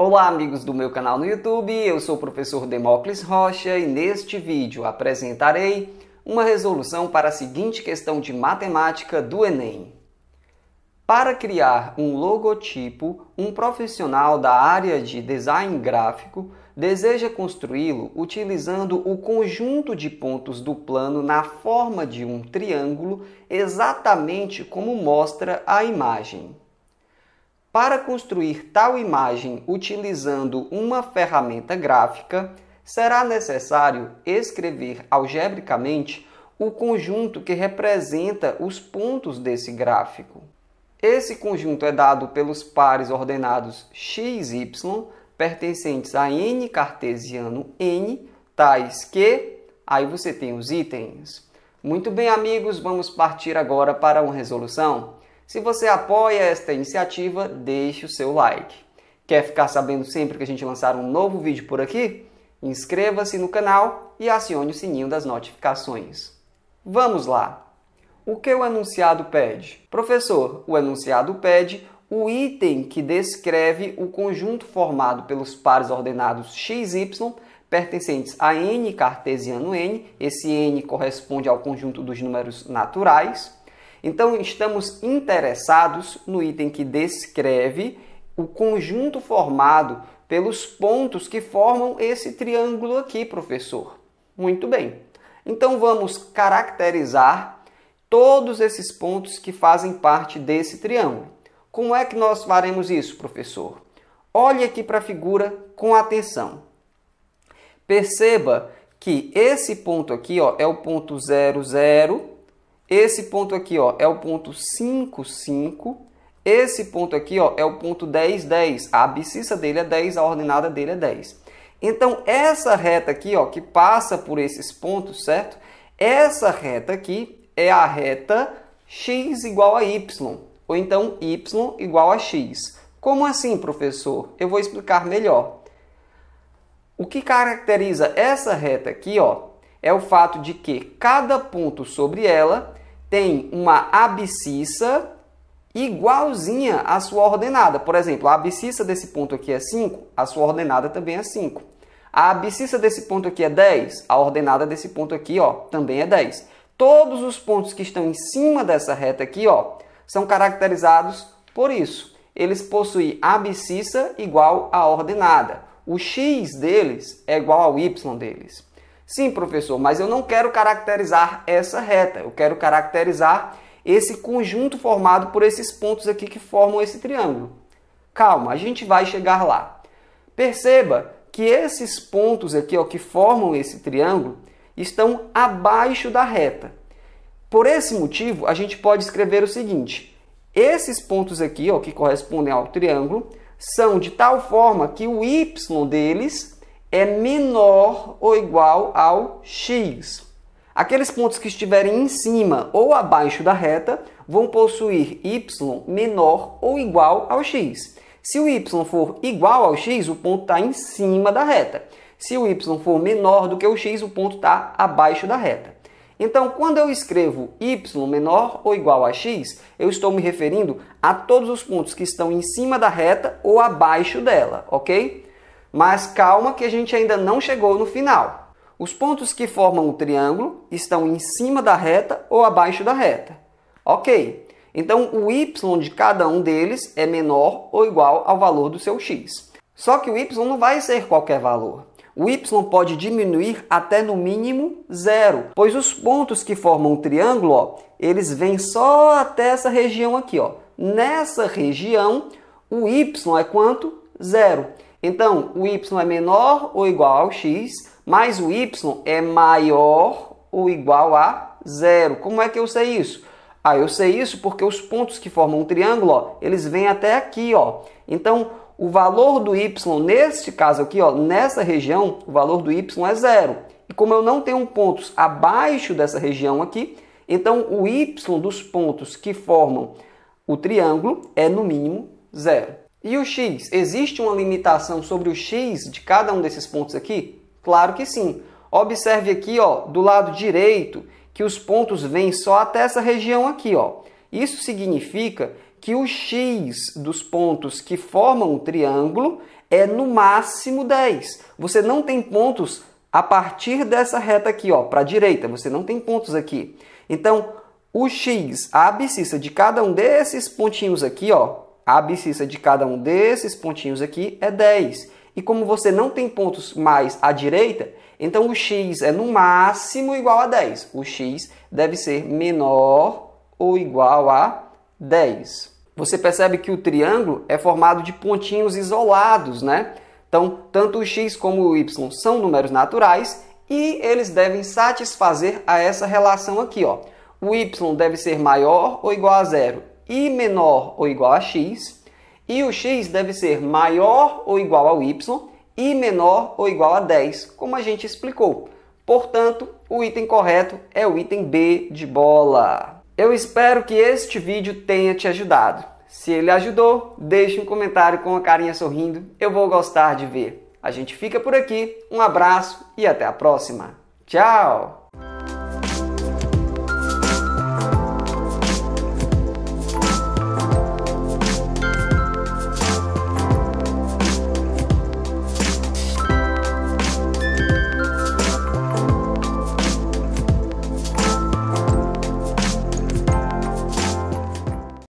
Olá, amigos do meu canal no YouTube, eu sou o professor Demócles Rocha e neste vídeo apresentarei uma resolução para a seguinte questão de matemática do Enem. Para criar um logotipo, um profissional da área de design gráfico deseja construí-lo utilizando o conjunto de pontos do plano na forma de um triângulo, exatamente como mostra a imagem. Para construir tal imagem utilizando uma ferramenta gráfica, será necessário escrever algebricamente o conjunto que representa os pontos desse gráfico. Esse conjunto é dado pelos pares ordenados x e y pertencentes a n cartesiano n, tais que aí você tem os itens. Muito bem, amigos, vamos partir agora para uma resolução. Se você apoia esta iniciativa, deixe o seu like. Quer ficar sabendo sempre que a gente lançar um novo vídeo por aqui? Inscreva-se no canal e acione o sininho das notificações. Vamos lá! O que o enunciado pede? Professor, o enunciado pede o item que descreve o conjunto formado pelos pares ordenados x, y pertencentes a n cartesiano n, esse n corresponde ao conjunto dos números naturais, então, estamos interessados no item que descreve o conjunto formado pelos pontos que formam esse triângulo aqui, professor. Muito bem. Então, vamos caracterizar todos esses pontos que fazem parte desse triângulo. Como é que nós faremos isso, professor? Olhe aqui para a figura com atenção. Perceba que esse ponto aqui ó, é o ponto 0, esse ponto aqui ó, é o ponto 5. Esse ponto aqui ó, é o ponto 10, 10. A abscissa dele é 10, a ordenada dele é 10. Então, essa reta aqui ó, que passa por esses pontos, certo? Essa reta aqui é a reta x igual a y, ou então y igual a x. Como assim, professor? Eu vou explicar melhor. O que caracteriza essa reta aqui ó, é o fato de que cada ponto sobre ela tem uma abscissa igualzinha à sua ordenada. Por exemplo, a abscissa desse ponto aqui é 5, a sua ordenada também é 5. A abscissa desse ponto aqui é 10, a ordenada desse ponto aqui ó, também é 10. Todos os pontos que estão em cima dessa reta aqui ó, são caracterizados por isso. Eles possuem abscissa igual à ordenada. O x deles é igual ao y deles. Sim, professor, mas eu não quero caracterizar essa reta, eu quero caracterizar esse conjunto formado por esses pontos aqui que formam esse triângulo. Calma, a gente vai chegar lá. Perceba que esses pontos aqui ó, que formam esse triângulo estão abaixo da reta. Por esse motivo, a gente pode escrever o seguinte: esses pontos aqui, ó, que correspondem ao triângulo, são de tal forma que o y deles é menor ou igual ao x. Aqueles pontos que estiverem em cima ou abaixo da reta vão possuir y menor ou igual ao x. Se o y for igual ao x, o ponto está em cima da reta. Se o y for menor do que o x, o ponto está abaixo da reta. Então, quando eu escrevo y menor ou igual a x, eu estou me referindo a todos os pontos que estão em cima da reta ou abaixo dela, ok? Mas calma que a gente ainda não chegou no final. Os pontos que formam o triângulo estão em cima da reta ou abaixo da reta. Ok, então o y de cada um deles é menor ou igual ao valor do seu x. Só que o y não vai ser qualquer valor. O y pode diminuir até no mínimo zero, pois os pontos que formam o triângulo, ó, eles vêm só até essa região aqui. Ó. Nessa região, o y é quanto? Zero. Então, o y é menor ou igual ao x, mas o y é maior ou igual a zero. Como é que eu sei isso? Ah, eu sei isso porque os pontos que formam um triângulo, ó, eles vêm até aqui, ó. Então, o valor do y neste caso aqui, ó, nessa região, o valor do y é zero. E como eu não tenho pontos abaixo dessa região aqui, então o y dos pontos que formam o triângulo é no mínimo zero. E o x? Existe uma limitação sobre o x de cada um desses pontos aqui? Claro que sim. Observe aqui, ó, do lado direito, que os pontos vêm só até essa região aqui, ó. Isso significa que o x dos pontos que formam um triângulo é no máximo 10. Você não tem pontos a partir dessa reta aqui, ó, para a direita, você não tem pontos aqui. Então, o x, a abscissa de cada um desses pontinhos aqui, ó, a abscissa de cada um desses pontinhos aqui é 10. E como você não tem pontos mais à direita, então o x é no máximo igual a 10. O x deve ser menor ou igual a 10. Você percebe que o triângulo é formado de pontinhos isolados, né? Então, tanto o x como o y são números naturais e eles devem satisfazer a essa relação aqui, ó. O y deve ser maior ou igual a zero i menor ou igual a x, e o x deve ser maior ou igual ao y, i menor ou igual a 10, como a gente explicou. Portanto, o item correto é o item B de bola. Eu espero que este vídeo tenha te ajudado. Se ele ajudou, deixe um comentário com a carinha sorrindo, eu vou gostar de ver. A gente fica por aqui, um abraço e até a próxima. Tchau!